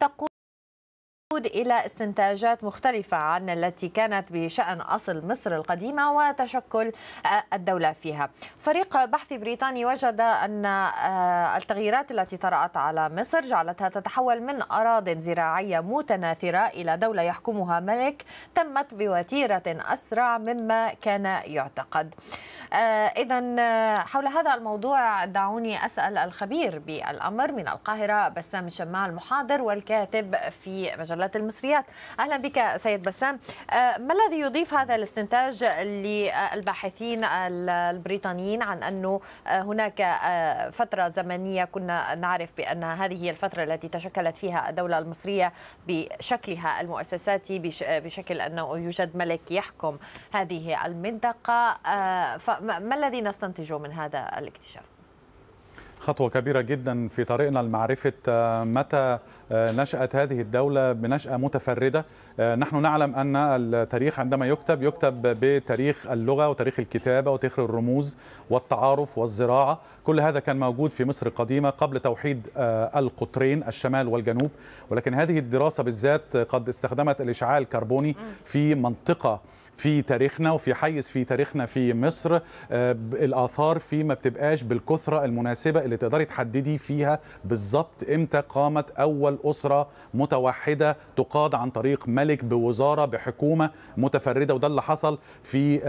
닦고 إلى استنتاجات مختلفة عن التي كانت بشأن أصل مصر القديمة وتشكل الدولة فيها فريق بحث بريطاني وجد أن آه، التغييرات التي طرأت على مصر جعلتها تتحول من أراض زراعية متناثرة إلى دولة يحكمها ملك تمت بوتيرة أسرع مما كان يعتقد آه، إذا آه، حول هذا الموضوع دعوني أسأل الخبير بالأمر من القاهرة بسام الشماع المحاضر والكاتب في مجلة المجلات المصريات أهلا بك سيد بسام آه، ما الذي يضيف هذا الاستنتاج للباحثين البريطانيين عن أنه آه، هناك آه، فترة زمنية كنا نعرف بأن هذه هي الفترة التي تشكلت فيها الدولة المصرية بشكلها المؤسساتي بشكل أنه يوجد ملك يحكم هذه المنطقة فما الذي نستنتجه من هذا الاكتشاف؟ خطوة كبيرة جدا في طريقنا لمعرفة آه، متى آه، نشأت هذه الدولة بنشأة متفردة آه، نحن نعلم أن التاريخ عندما يكتب يكتب بتاريخ اللغة وتاريخ الكتابة وتاريخ الرموز والتعارف والزراعة كل هذا كان موجود في مصر القديمة قبل توحيد القطرين الشمال والجنوب ولكن هذه الدراسة بالذات قد استخدمت الإشعاع الكربوني في منطقة في تاريخنا وفي حيز في تاريخنا في مصر آه، الاثار فيه ما بتبقاش بالكثره المناسبه اللي تقدري تحددي فيها بالظبط امتى قامت اول اسره متوحده تقاد عن طريق ملك بوزاره بحكومه متفرده وده اللي حصل في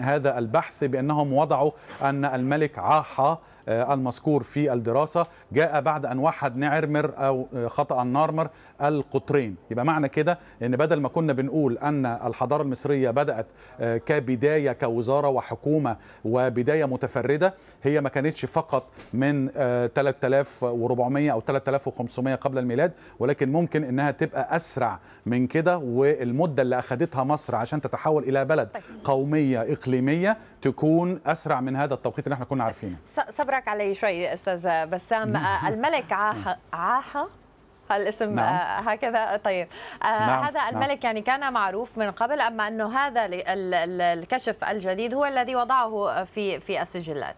هذا البحث بانهم وضعوا ان الملك عاحا آه، المذكور في الدراسة جاء بعد أن وحد نعرمر أو آه، خطأ نارمر القطرين يبقى معنى كده أن بدل ما كنا بنقول أن الحضارة المصرية بدأت آه، كبداية كوزارة وحكومة وبداية متفردة هي ما كانتش فقط من 3400 أو 3500 قبل الميلاد ولكن ممكن أنها تبقى أسرع من كده والمدة اللي أخذتها مصر عشان تتحول إلى بلد طيب. قومية إقليمية تكون أسرع من هذا التوقيت اللي احنا كنا عارفينه بورك علي شوي استاذ بسام آه، الملك عاحة عاحة الاسم آه، نعم. هكذا طيب آه، نعم. هذا نعم. الملك نعم. يعني كان معروف من قبل اما انه هذا الكشف الجديد هو الذي وضعه في في السجلات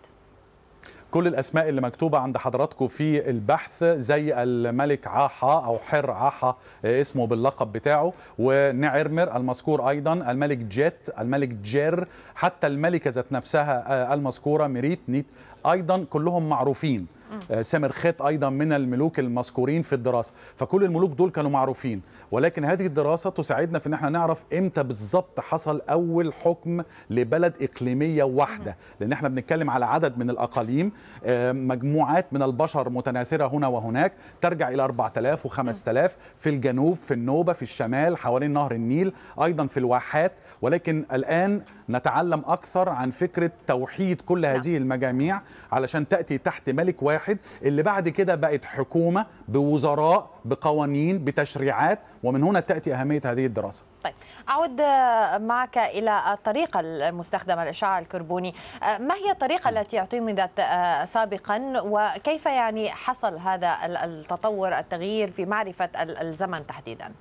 كل الأسماء اللي مكتوبة عند حضراتكم في البحث زي الملك عاحا أو حر عاحا اسمه باللقب بتاعه ونعرمر المذكور أيضا الملك جيت الملك جير حتى الملكة ذات نفسها آه، المذكورة ميريت نيت أيضا كلهم معروفين آه، خيط ايضا من الملوك المذكورين في الدراسه فكل الملوك دول كانوا معروفين ولكن هذه الدراسه تساعدنا في ان احنا نعرف امتى بالظبط حصل اول حكم لبلد اقليميه واحده لان احنا بنتكلم على عدد من الاقاليم آه، مجموعات من البشر متناثره هنا وهناك ترجع الى 4000 و5000 في الجنوب في النوبه في الشمال حوالين نهر النيل ايضا في الواحات ولكن الان نتعلم اكثر عن فكره توحيد كل هذه المجاميع علشان تاتي تحت ملك واحد واحد اللي بعد كده بقت حكومه بوزراء بقوانين بتشريعات ومن هنا تاتي اهميه هذه الدراسه. طيب اعود معك الى الطريقه المستخدمه الاشعاع الكربوني، ما هي الطريقه التي اعتمدت آه، سابقا وكيف يعني حصل هذا التطور التغيير في معرفه الزمن تحديدا؟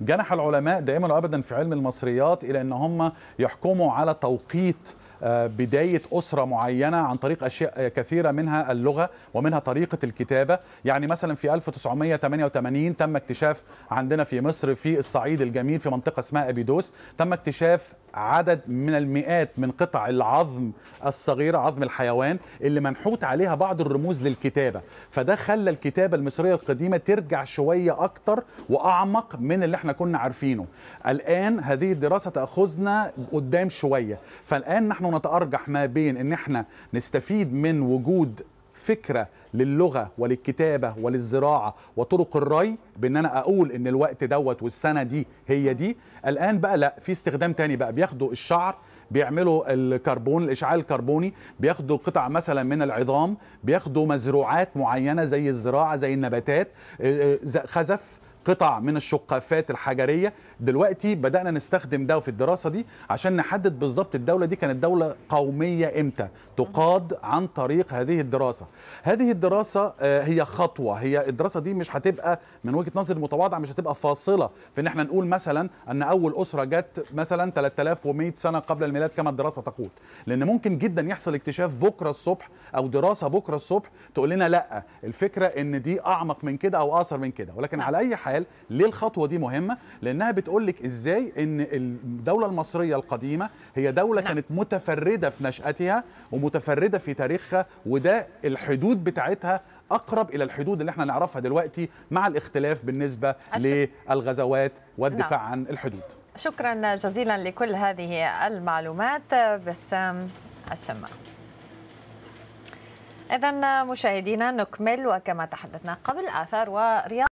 جنح العلماء دائما وابدا في علم المصريات الى ان هم يحكموا على توقيت آه، بدايه اسره معينه عن طريق اشياء كثيره منها اللغه ومنها طريقه الكتابه يعني مثلا في 1988 تم اكتشاف عندنا في مصر في الصعيد الجميل في منطقه اسمها ابيدوس تم اكتشاف عدد من المئات من قطع العظم الصغيرة عظم الحيوان اللي منحوت عليها بعض الرموز للكتابة فده خلى الكتابة المصرية القديمة ترجع شوية أكتر وأعمق من اللي احنا كنا عارفينه الآن هذه الدراسة تأخذنا قدام شوية فالآن نحن نتأرجح ما بين ان احنا نستفيد من وجود فكره للغه وللكتابه وللزراعه وطرق الري بان انا اقول ان الوقت دوت والسنه دي هي دي الان بقى لا في استخدام تاني بقى بياخدوا الشعر بيعملوا الكربون الاشعاع الكربوني بياخدوا قطع مثلا من العظام بياخدوا مزروعات معينه زي الزراعه زي النباتات آه، آه، خزف قطع من الشقافات الحجريه دلوقتي بدانا نستخدم ده في الدراسه دي عشان نحدد بالظبط الدوله دي كانت دوله قوميه امتى تقاد عن طريق هذه الدراسه هذه الدراسه آه، هي خطوه هي الدراسه دي مش هتبقى من وجهه نظر متواضعه مش هتبقى فاصله في ان احنا نقول مثلا ان اول اسره جت مثلا 3100 سنه قبل الميلاد كما الدراسه تقول لان ممكن جدا يحصل اكتشاف بكره الصبح او دراسه بكره الصبح تقول لنا لا الفكره ان دي اعمق من كده او اقصر من كده ولكن على اي حال الحال ليه الخطوه دي مهمه لانها بتقول لك ازاي ان الدوله المصريه القديمه هي دوله نعم. كانت متفرده في نشاتها ومتفرده في تاريخها وده الحدود بتاعتها اقرب الى الحدود اللي احنا نعرفها دلوقتي مع الاختلاف بالنسبه للغزوات والدفاع نعم. عن الحدود شكرا جزيلا لكل هذه المعلومات بسام الشمع إذا مشاهدينا نكمل وكما تحدثنا قبل آثار ورياضة